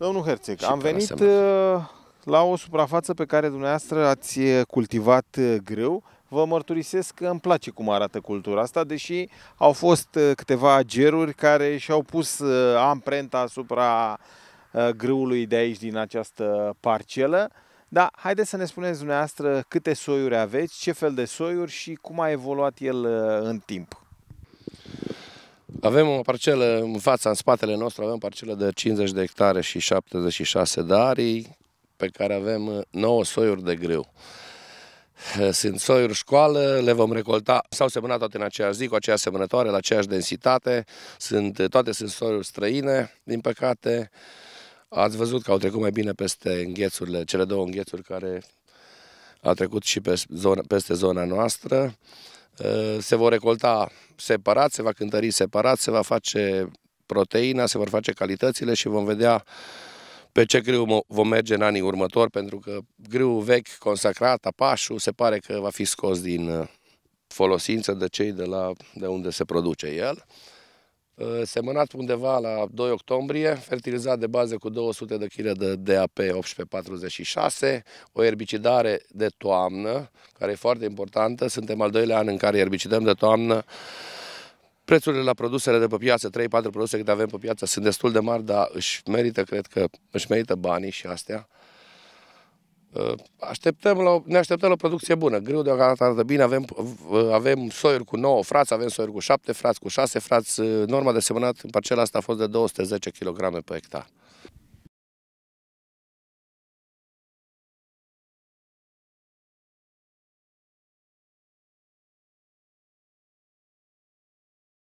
Domnul Herțeg, am venit asemenea. Uh, la o suprafață pe care dumneavoastră ați uh, cultivat uh, grâu. Vă mărturisesc că îmi place cum arată cultura asta, deși au fost câteva geruri care și-au pus amprenta asupra grâului de aici, din această parcelă. Da, haideți să ne spuneți dumneavoastră câte soiuri aveți, ce fel de soiuri și cum a evoluat el în timp. Avem o parcelă în fața, în spatele nostru, avem o parcelă de 50 de hectare și 76 de arii, pe care avem 9 uh, soiuri de grâu. Uh, sunt soiuri școală, le vom recolta, s-au semănat toate în aceeași zi, cu aceeași semănătoare, la aceeași densitate, sunt, uh, toate sunt soiuri străine, din păcate. Ați văzut că au trecut mai bine peste înghețurile, cele două înghețuri care au trecut și pe zona, peste zona noastră. Eh, se vor recolta separat, se va cântări separat, se va face proteina, se vor face calitățile și vom vedea pe ce grâu vom merge în anii următori, pentru că grâul vechi, consacrat, apașul, se pare că va fi scos din eh, folosință de cei de, la, de unde se produce el. Uh, semănat undeva la 2 octombrie, fertilizat de bază cu 200 de kg de DAP 1846, o erbicidare de toamnă, care e foarte importantă. Suntem al doilea an în care erbicidăm de toamnă. Prețurile la produsele de pe piață, 3-4 produse câte avem pe piață, sunt destul de mari, dar își merită, cred că, își merită banii și astea. Uh, așteptăm la, ne așteptăm la o producție bună. Greu deocamdată arată bine, avem, uh, avem soiuri cu 9 frați, avem soiuri cu 7 frați, cu 6 frați. Uh, Norma de semănat în parcela asta a fost de 210 kg pe hectare.